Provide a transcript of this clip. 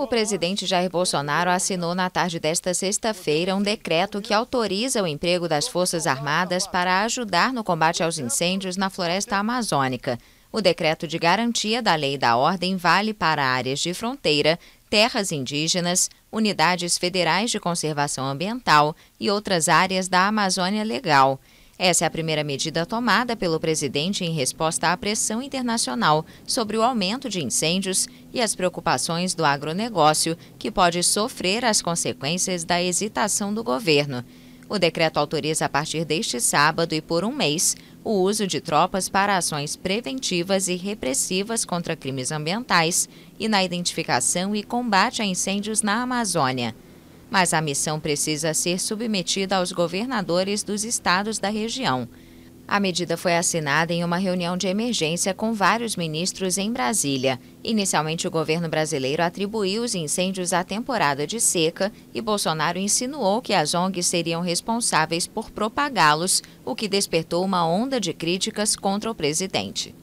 O presidente Jair Bolsonaro assinou na tarde desta sexta-feira um decreto que autoriza o emprego das Forças Armadas para ajudar no combate aos incêndios na floresta amazônica. O decreto de garantia da lei da ordem vale para áreas de fronteira, terras indígenas, unidades federais de conservação ambiental e outras áreas da Amazônia Legal. Essa é a primeira medida tomada pelo presidente em resposta à pressão internacional sobre o aumento de incêndios e as preocupações do agronegócio, que pode sofrer as consequências da hesitação do governo. O decreto autoriza a partir deste sábado e por um mês o uso de tropas para ações preventivas e repressivas contra crimes ambientais e na identificação e combate a incêndios na Amazônia mas a missão precisa ser submetida aos governadores dos estados da região. A medida foi assinada em uma reunião de emergência com vários ministros em Brasília. Inicialmente, o governo brasileiro atribuiu os incêndios à temporada de seca e Bolsonaro insinuou que as ONGs seriam responsáveis por propagá-los, o que despertou uma onda de críticas contra o presidente.